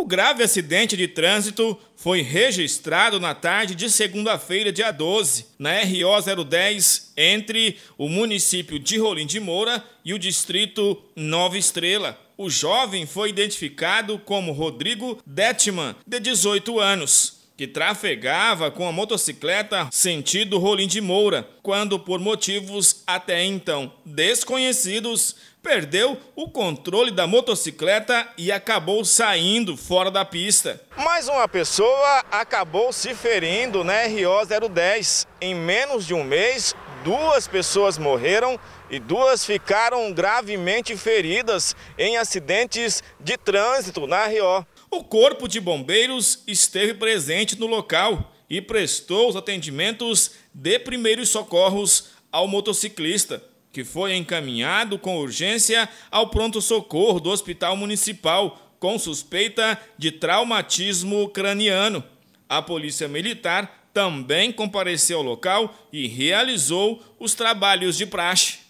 O grave acidente de trânsito foi registrado na tarde de segunda-feira, dia 12, na RO 010, entre o município de Rolim de Moura e o distrito Nova Estrela. O jovem foi identificado como Rodrigo Detman, de 18 anos que trafegava com a motocicleta sentido Rolim de Moura, quando, por motivos até então desconhecidos, perdeu o controle da motocicleta e acabou saindo fora da pista. Mais uma pessoa acabou se ferindo na RO 010. Em menos de um mês, duas pessoas morreram e duas ficaram gravemente feridas em acidentes de trânsito na Rio. O Corpo de Bombeiros esteve presente no local e prestou os atendimentos de primeiros socorros ao motociclista, que foi encaminhado com urgência ao pronto-socorro do Hospital Municipal com suspeita de traumatismo craniano. A Polícia Militar também compareceu ao local e realizou os trabalhos de praxe.